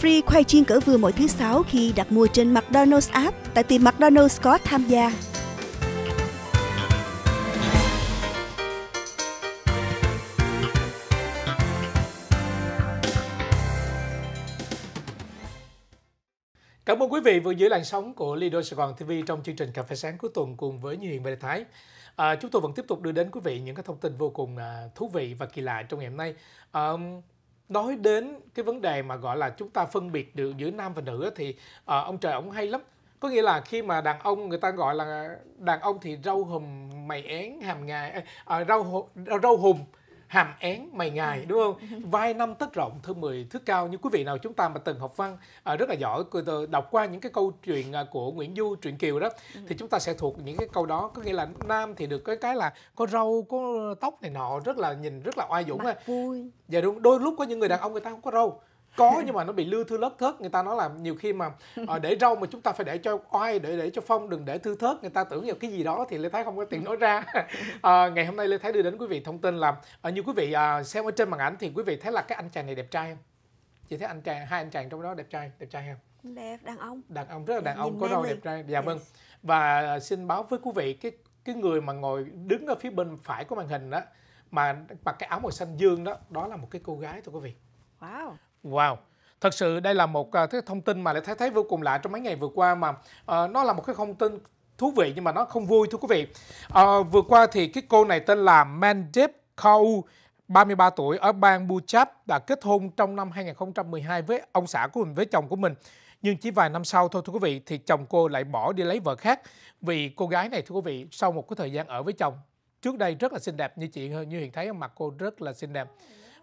Free khoai chiên cỡ vừa mỗi thứ sáu khi đặt mua trên McDonald's app tại tiệm McDonald's có tham gia. Cảm ơn quý vị vừa giữ làn sóng của Lido Sài Gòn TV trong chương trình Cà phê sáng cuối tuần cùng với Như Hiền và Đại Thái. À, chúng tôi vẫn tiếp tục đưa đến quý vị những cái thông tin vô cùng à, thú vị và kỳ lạ trong ngày hôm nay. À, nói đến cái vấn đề mà gọi là chúng ta phân biệt được giữa nam và nữ thì uh, ông trời ông hay lắm có nghĩa là khi mà đàn ông người ta gọi là đàn ông thì râu hùm mày én hàm ngà à, ờ, râu râu hùm hàm én mày ngài ừ. đúng không ừ. vai năm tất rộng thơ mười thước cao như quý vị nào chúng ta mà từng học văn à, rất là giỏi đọc qua những cái câu chuyện à, của Nguyễn Du truyện Kiều đó ừ. thì chúng ta sẽ thuộc những cái câu đó có nghĩa là nam thì được cái cái là có râu có tóc này nọ rất là nhìn rất là oai dũng Mặt vui dạ đúng đôi lúc có những người đàn ông người ta không có râu có nhưng mà nó bị lưa thưa lớp thớt người ta nói là nhiều khi mà uh, để rau mà chúng ta phải để cho oai để để cho phong đừng để thư thớt người ta tưởng nhiều cái gì đó thì lê thái không có tiền nói ra uh, ngày hôm nay lê thái đưa đến quý vị thông tin là uh, như quý vị uh, xem ở trên màn ảnh thì quý vị thấy là cái anh chàng này đẹp trai không chị thấy anh chàng hai anh chàng trong đó đẹp trai đẹp trai không đẹp đàn ông đàn ông rất là đàn ông có râu đẹp trai dạ yes. vâng và xin báo với quý vị cái cái người mà ngồi đứng ở phía bên phải của màn hình đó mà mặc cái áo màu xanh dương đó đó là một cái cô gái thưa quý vị wow Wow. Thật sự đây là một à, cái thông tin mà lại thấy thấy vô cùng lạ trong mấy ngày vừa qua mà uh, nó là một cái thông tin thú vị nhưng mà nó không vui thưa quý vị. Uh, vừa qua thì cái cô này tên là Mandip Kaur 33 tuổi ở bang Punjab đã kết hôn trong năm 2012 với ông xã của mình với chồng của mình. Nhưng chỉ vài năm sau thôi thưa quý vị thì chồng cô lại bỏ đi lấy vợ khác vì cô gái này thưa quý vị sau một cái thời gian ở với chồng trước đây rất là xinh đẹp như chị như hiện thấy mặt cô rất là xinh đẹp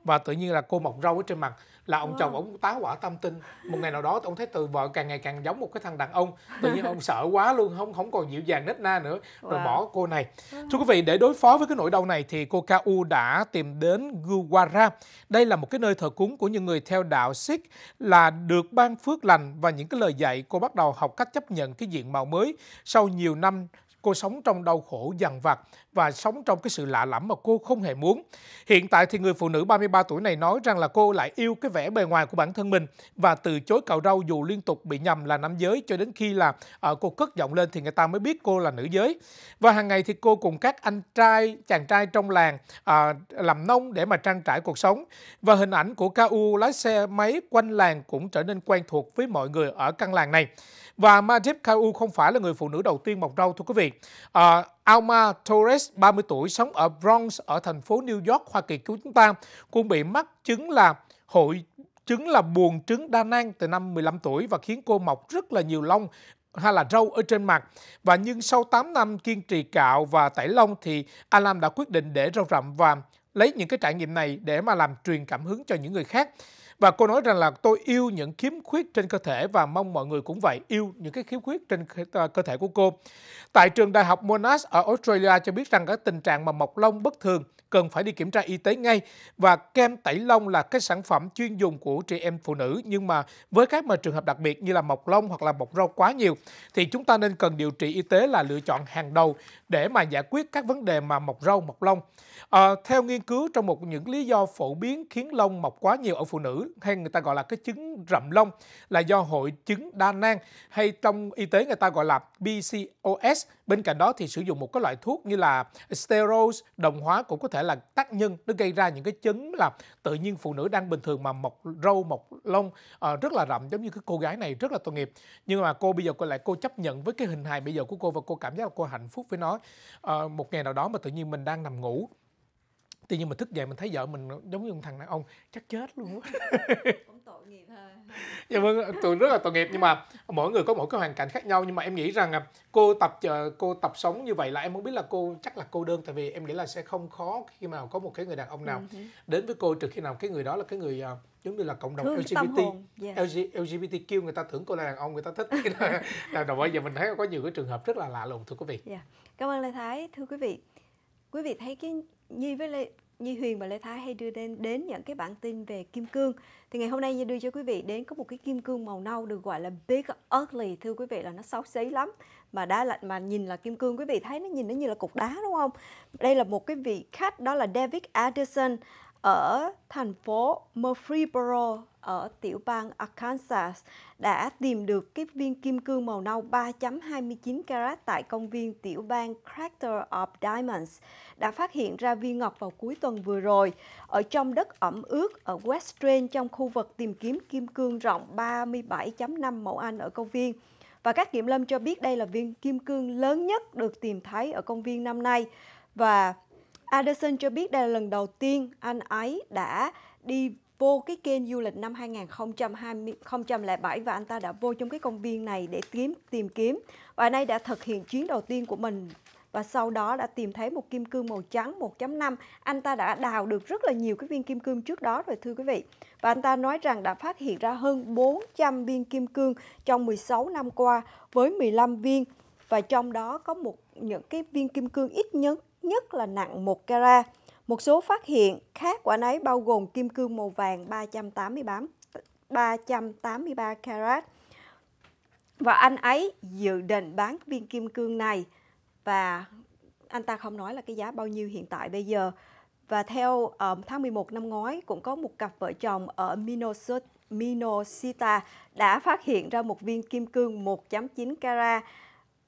và tự nhiên là cô mọc râu ở trên mặt là ông chồng ông tá quả tâm tinh một ngày nào đó ông thấy từ vợ càng ngày càng giống một cái thằng đàn ông tự nhiên ông sợ quá luôn không không còn dịu dàng nết na nữa rồi wow. bỏ cô này thưa quý vị để đối phó với cái nỗi đau này thì cô Kau đã tìm đến Guwara đây là một cái nơi thờ cúng của những người theo đạo Sikh là được ban phước lành và những cái lời dạy cô bắt đầu học cách chấp nhận cái diện mạo mới sau nhiều năm Cô sống trong đau khổ dằn vặt và sống trong cái sự lạ lẫm mà cô không hề muốn. Hiện tại thì người phụ nữ 33 tuổi này nói rằng là cô lại yêu cái vẻ bề ngoài của bản thân mình và từ chối cạo râu dù liên tục bị nhầm là nam giới cho đến khi là uh, cô cất giọng lên thì người ta mới biết cô là nữ giới. Và hàng ngày thì cô cùng các anh trai, chàng trai trong làng uh, làm nông để mà trang trải cuộc sống. Và hình ảnh của KU lái xe máy quanh làng cũng trở nên quen thuộc với mọi người ở căn làng này. Và Majid Kau không phải là người phụ nữ đầu tiên mọc râu thưa quý vị. À, Alma Torres, 30 tuổi, sống ở Bronx ở thành phố New York, Hoa Kỳ của chúng ta, cũng bị mắc chứng là hội chứng là buồn trứng đa nang từ năm 15 tuổi và khiến cô mọc rất là nhiều lông hay là râu ở trên mặt. Và nhưng sau 8 năm kiên trì cạo và tẩy lông thì Alam đã quyết định để râu rậm và lấy những cái trải nghiệm này để mà làm truyền cảm hứng cho những người khác. Và cô nói rằng là tôi yêu những khiếm khuyết trên cơ thể và mong mọi người cũng vậy, yêu những cái khiếm khuyết trên ờ, cơ thể của cô. Tại trường đại học Monash ở Australia cho biết rằng các tình trạng mà mọc lông bất thường cần phải đi kiểm tra y tế ngay và kem tẩy lông là cái sản phẩm chuyên dùng của chị em phụ nữ nhưng mà với các mà trường hợp đặc biệt như là mọc lông hoặc là mọc râu quá nhiều thì chúng ta nên cần điều trị y tế là lựa chọn hàng đầu để mà giải quyết các vấn đề mà mọc râu mọc lông. À, theo nghiên cứu trong một những lý do phổ biến khiến lông mọc quá nhiều ở phụ nữ hay người ta gọi là cái chứng rậm lông là do hội chứng đa nang hay trong y tế người ta gọi là PCOS. Bên cạnh đó thì sử dụng một cái loại thuốc như là steroids đồng hóa cũng có thể là tác nhân nó gây ra những cái chứng là tự nhiên phụ nữ đang bình thường mà mọc râu mọc lông uh, rất là rậm giống như cái cô gái này rất là tội nghiệp nhưng mà cô bây giờ cô lại cô chấp nhận với cái hình hài bây giờ của cô và cô cảm giác là cô hạnh phúc với nó uh, một ngày nào đó mà tự nhiên mình đang nằm ngủ tự nhiên mình thức dậy mình thấy vợ mình giống như một thằng đàn ông chắc chết luôn cũng tội nghiệp thôi dạ vâng tôi rất là tội nghiệp nhưng mà mỗi người có mỗi cái hoàn cảnh khác nhau nhưng mà em nghĩ rằng à, cô tập ờ, cô tập sống như vậy là em không biết là cô chắc là cô đơn tại vì em nghĩ là sẽ không khó khi mà có một cái người đàn ông nào ừ đến với cô trừ khi nào cái người đó là cái người à, giống như là cộng đồng Thương LGBT yeah. Dạ. LGBTQ người ta tưởng cô là đàn ông người ta thích là đồng bây giờ mình thấy có nhiều cái trường hợp rất là lạ lùng thưa quý vị. Yeah. Dạ. Cảm ơn Lê Thái thưa quý vị quý vị thấy cái Nhi với Lê, Nhi Huyền và Lê Thái hay đưa đến đến những cái bản tin về kim cương thì ngày hôm nay Nhi đưa cho quý vị đến có một cái kim cương màu nâu được gọi là big ugly thưa quý vị là nó xấu xí lắm mà đá lạnh mà nhìn là kim cương quý vị thấy nó nhìn nó như là cục đá đúng không đây là một cái vị khách đó là David Addison ở thành phố Murfreesboro ở tiểu bang Arkansas đã tìm được cái viên kim cương màu nâu 3.29 carat tại công viên tiểu bang Crater of Diamonds, đã phát hiện ra viên ngọc vào cuối tuần vừa rồi ở trong đất ẩm ướt ở West Strain trong khu vực tìm kiếm kim cương rộng 37.5 mẫu Anh ở công viên. Và các kiểm lâm cho biết đây là viên kim cương lớn nhất được tìm thấy ở công viên năm nay. Và Anderson cho biết đây là lần đầu tiên anh ấy đã đi vô cái kênh du lịch năm 2020, 2007 và anh ta đã vô trong cái công viên này để kiếm tìm kiếm và nay đã thực hiện chuyến đầu tiên của mình và sau đó đã tìm thấy một kim cương màu trắng 1.5. Anh ta đã đào được rất là nhiều cái viên kim cương trước đó rồi thưa quý vị. Và anh ta nói rằng đã phát hiện ra hơn 400 viên kim cương trong 16 năm qua với 15 viên và trong đó có một những cái viên kim cương ít nhất nhất là nặng 1 carat một số phát hiện khác của anh ấy bao gồm kim cương màu vàng 383, 383 carat. Và anh ấy dự định bán viên kim cương này và anh ta không nói là cái giá bao nhiêu hiện tại bây giờ. Và theo um, tháng 11 năm ngoái cũng có một cặp vợ chồng ở Minnesota, Minosita đã phát hiện ra một viên kim cương 1.9 carat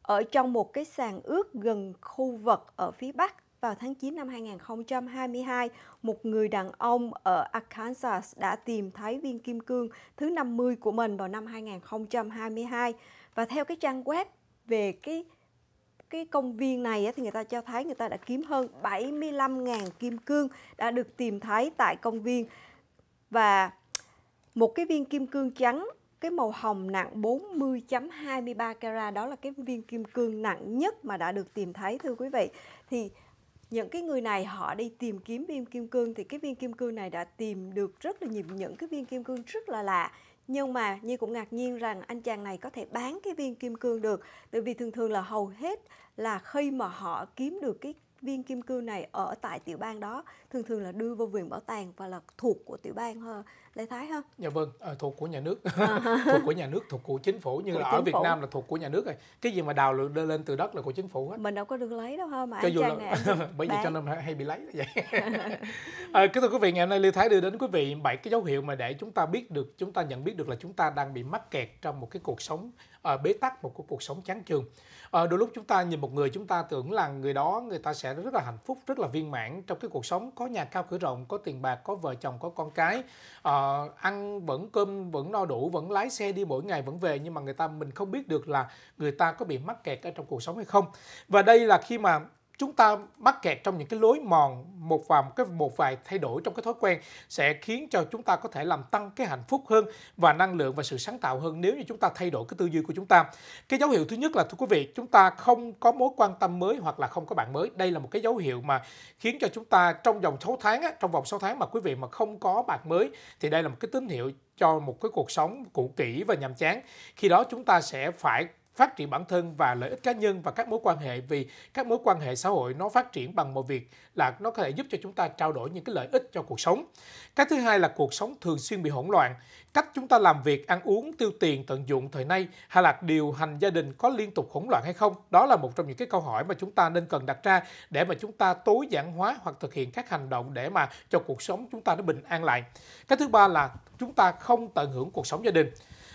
ở trong một cái sàn ướt gần khu vực ở phía Bắc vào tháng 9 năm 2022, một người đàn ông ở Arkansas đã tìm thấy viên kim cương thứ 50 của mình vào năm 2022. Và theo cái trang web về cái cái công viên này thì người ta cho thấy người ta đã kiếm hơn 75.000 kim cương đã được tìm thấy tại công viên. Và một cái viên kim cương trắng cái màu hồng nặng 40.23 carat đó là cái viên kim cương nặng nhất mà đã được tìm thấy thưa quý vị. Thì những cái người này họ đi tìm kiếm viên kim cương thì cái viên kim cương này đã tìm được rất là nhiều những cái viên kim cương rất là lạ nhưng mà như cũng ngạc nhiên rằng anh chàng này có thể bán cái viên kim cương được Tại vì thường thường là hầu hết là khi mà họ kiếm được cái viên kim cương này ở tại tiểu bang đó Thường thường là đưa vào viện bảo tàng và là thuộc của tiểu bang Lê Thái ha? Dạ vâng, à, thuộc của nhà nước, à thuộc của nhà nước, thuộc của chính phủ như là ở Việt phủ. Nam là thuộc của nhà nước rồi. Cái gì mà đào lên, lên từ đất là của chính phủ hết. Mình đâu có được lấy đâu ha mà cho anh dù Trang là... này bởi vì cho nên hay bị lấy vậy. à, kính thưa quý vị, ngày hôm nay Lê Thái đưa đến quý vị bảy cái dấu hiệu mà để chúng ta biết được, chúng ta nhận biết được là chúng ta đang bị mắc kẹt trong một cái cuộc sống uh, bế tắc, một cái cuộc sống chán chường. Uh, đôi lúc chúng ta nhìn một người chúng ta tưởng là người đó người ta sẽ rất là hạnh phúc, rất là viên mãn trong cái cuộc sống, có nhà cao cửa rộng, có tiền bạc, có vợ chồng, có con cái. Uh, Ờ, ăn vẫn cơm vẫn no đủ vẫn lái xe đi mỗi ngày vẫn về nhưng mà người ta mình không biết được là người ta có bị mắc kẹt ở trong cuộc sống hay không và đây là khi mà chúng ta mắc kẹt trong những cái lối mòn một vài một cái một vài thay đổi trong cái thói quen sẽ khiến cho chúng ta có thể làm tăng cái hạnh phúc hơn và năng lượng và sự sáng tạo hơn nếu như chúng ta thay đổi cái tư duy của chúng ta. Cái dấu hiệu thứ nhất là thưa quý vị, chúng ta không có mối quan tâm mới hoặc là không có bạn mới. Đây là một cái dấu hiệu mà khiến cho chúng ta trong vòng 6 tháng á, trong vòng 6 tháng mà quý vị mà không có bạn mới thì đây là một cái tín hiệu cho một cái cuộc sống cũ kỹ và nhàm chán. Khi đó chúng ta sẽ phải phát triển bản thân và lợi ích cá nhân và các mối quan hệ vì các mối quan hệ xã hội nó phát triển bằng một việc là nó có thể giúp cho chúng ta trao đổi những cái lợi ích cho cuộc sống. Cái thứ hai là cuộc sống thường xuyên bị hỗn loạn, cách chúng ta làm việc, ăn uống, tiêu tiền, tận dụng thời nay hay là điều hành gia đình có liên tục hỗn loạn hay không? Đó là một trong những cái câu hỏi mà chúng ta nên cần đặt ra để mà chúng ta tối giản hóa hoặc thực hiện các hành động để mà cho cuộc sống chúng ta nó bình an lại. Cái thứ ba là chúng ta không tận hưởng cuộc sống gia đình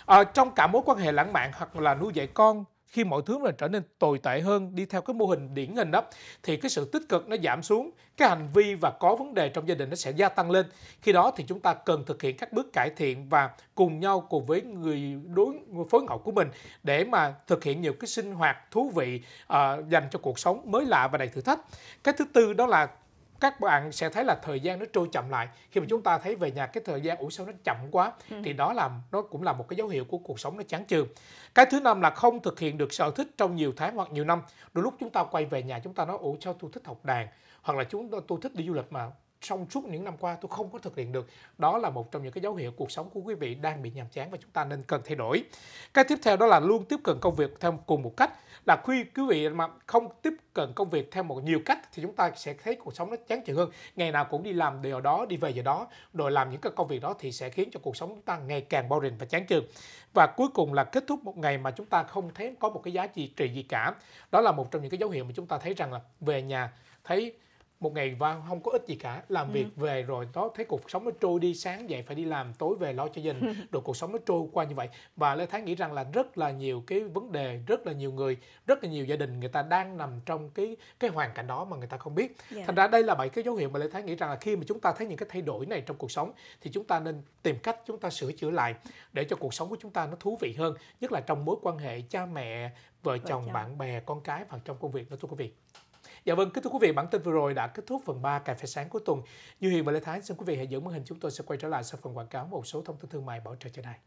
à, trong cả mối quan hệ lãng mạn hoặc là nuôi dạy con khi mọi thứ là trở nên tồi tệ hơn đi theo cái mô hình điển hình đó thì cái sự tích cực nó giảm xuống cái hành vi và có vấn đề trong gia đình nó sẽ gia tăng lên khi đó thì chúng ta cần thực hiện các bước cải thiện và cùng nhau cùng với người đối người phối ngẫu của mình để mà thực hiện nhiều cái sinh hoạt thú vị uh, dành cho cuộc sống mới lạ và đầy thử thách cái thứ tư đó là các bạn sẽ thấy là thời gian nó trôi chậm lại khi mà chúng ta thấy về nhà cái thời gian ủi sao nó chậm quá ừ. thì đó là nó cũng là một cái dấu hiệu của cuộc sống nó chán chường cái thứ năm là không thực hiện được sở thích trong nhiều tháng hoặc nhiều năm đôi lúc chúng ta quay về nhà chúng ta nói ủi sao tôi thích học đàn hoặc là chúng tôi thích đi du lịch mà trong suốt những năm qua tôi không có thực hiện được đó là một trong những cái dấu hiệu cuộc sống của quý vị đang bị nhàm chán và chúng ta nên cần thay đổi cái tiếp theo đó là luôn tiếp cận công việc theo cùng một cách là khi quý vị mà không tiếp cận công việc theo một nhiều cách thì chúng ta sẽ thấy cuộc sống nó chán chường hơn ngày nào cũng đi làm điều đó đi về giờ đó rồi làm những cái công việc đó thì sẽ khiến cho cuộc sống chúng ta ngày càng bao rình và chán chường và cuối cùng là kết thúc một ngày mà chúng ta không thấy có một cái giá trị trị gì cả đó là một trong những cái dấu hiệu mà chúng ta thấy rằng là về nhà thấy một ngày vào không có ích gì cả làm ừ. việc về rồi đó thấy cuộc sống nó trôi đi sáng dậy phải đi làm tối về lo cho gia đình rồi cuộc sống nó trôi qua như vậy và lê thái nghĩ rằng là rất là nhiều cái vấn đề rất là nhiều người rất là nhiều gia đình người ta đang nằm trong cái cái hoàn cảnh đó mà người ta không biết yeah. Dạ. thành ra đây là bảy cái dấu hiệu mà lê thái nghĩ rằng là khi mà chúng ta thấy những cái thay đổi này trong cuộc sống thì chúng ta nên tìm cách chúng ta sửa chữa lại để cho cuộc sống của chúng ta nó thú vị hơn nhất là trong mối quan hệ cha mẹ vợ, vợ chồng, chồng bạn bè con cái và trong công việc đó thưa quý vị Dạ vâng, kính thưa quý vị, bản tin vừa rồi đã kết thúc phần 3 cà phê sáng của tuần. Như Hiền và Lê Thái, xin quý vị hãy giữ màn hình chúng tôi sẽ quay trở lại sau phần quảng cáo một số thông tin thương mại bảo trợ trên này.